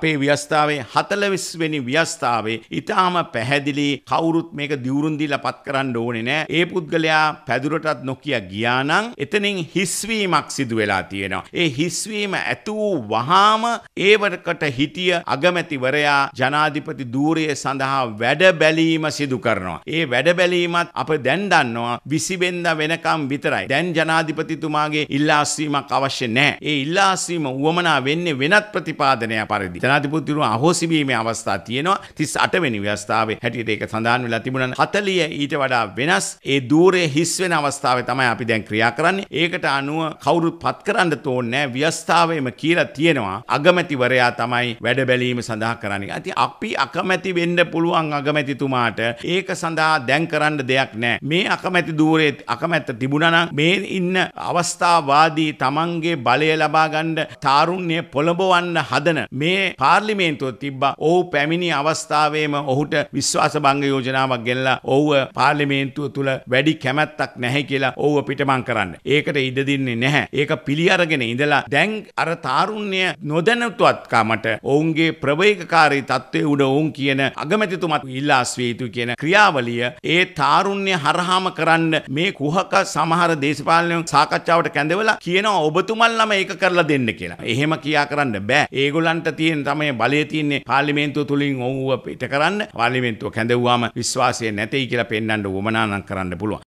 අපේ ව්‍යස්ථාවේ 40 වෙනි ව්‍යස්ථාවේ ඊටාම පැහැදිලි කවුරුත් මේක දියුරුන් දීලා පත් කරන්න ඕනේ නෑ. ඒ පුද්ගලයා පැදුරටත් නොකිය ගියා නම් එතනින් හිස්වීමක් සිදු වෙලා තියෙනවා. ඒ හිස්වීම ඇතු වහාම ඒවකට හිටිය අගමැතිවරයා ජනාධිපති ධූරය සඳහා වැඩ බැලීම සිදු කරනවා. ඒ වැඩ බැලීමත් අප දැන් දන්නවා 20 වෙනිදා වෙනකම් විතරයි. දැන් ජනාධිපතිතුමාගේ ඉල්ලාස්වීමක් අවශ්‍ය නෑ. ඒ ඉල්ලාස්වීම උවමනා වෙන්නේ වෙනත් ප්‍රතිපාදනය පරිදි. ජනාධිපතිතුරු අහෝසි වීමේ අවස්ථා තියෙනවා 38 වෙනි ව්‍යවස්ථාවේ හැටියට ඒක සඳහන් වෙලා තිබුණා 40 ඊට වඩා වෙනස් ඒ দূරයේ හිස් වෙන අවස්ථාවේ තමයි අපි දැන් ක්‍රියා කරන්නේ ඒකට අනුව කවුරුත් පත් කරන්න තෝන්නේ ව්‍යවස්ථාවේම කියලා තියෙනවා අගමැතිවරයා තමයි වැඩ බැලීම සඳහා කරන්නේ. ඉතින් අපි අකමැති වෙන්න පුළුවන් අගමැතිතුමාට ඒක සඳහා දැන් කරන්න දෙයක් නැහැ. මේ අකමැති দূරයේ අකමැත්ත තිබුණා නම් මේ ඉන්න අවස්ථාවාදී තමන්ගේ බලය ලබා ගන්න තාරුණ්‍ය පොළඹවන්න හදන මේ පාර්ලිමේන්තුව තිබ්බා. ඔහු පැමිණි අවස්ථාවේම ඔහුට විශ්වාස භංග යෝජනාවක් ගෙනලා ඔහුව පාර්ලිමේන්තුව තුල වැඩි කැමැත්තක් නැහැ කියලා ඔහුව පිටමං කරන්න. ඒකට ඉඩ දෙන්නේ නැහැ. ඒක පිළි අරගෙන ඉඳලා දැන් අර තාරුණ්‍ය නොදැනුවත්කමට ඔවුන්ගේ ප්‍රවේගකාරී තත්ත්වයේ උඩ ඔවුන් කියන අගමැතිතුමත් ඉල්ලාස් විය යුතු කියන ක්‍රියාවලිය ඒ තාරුණ්‍ය හරහාම කරන්න මේ කුහක සමහර දේශපාලන සාකච්ඡාවට කැඳවලා කියනවා ඔබතුමන් ළම ඒක කරලා දෙන්න කියලා. එහෙම කියා කරන්න බෑ. ඒගොල්ලන්ට තියෙන තමයි බලය තියෙන්නේ පාර්ලිමේන්තුව තුලින් ඔව්ව පිට කරන්න පාර්ලිමේන්තුව කැඳවුවාම විශ්වාසය නැtei කියලා පෙන්වන්න උවමනා නම් කරන්න පුළුවන්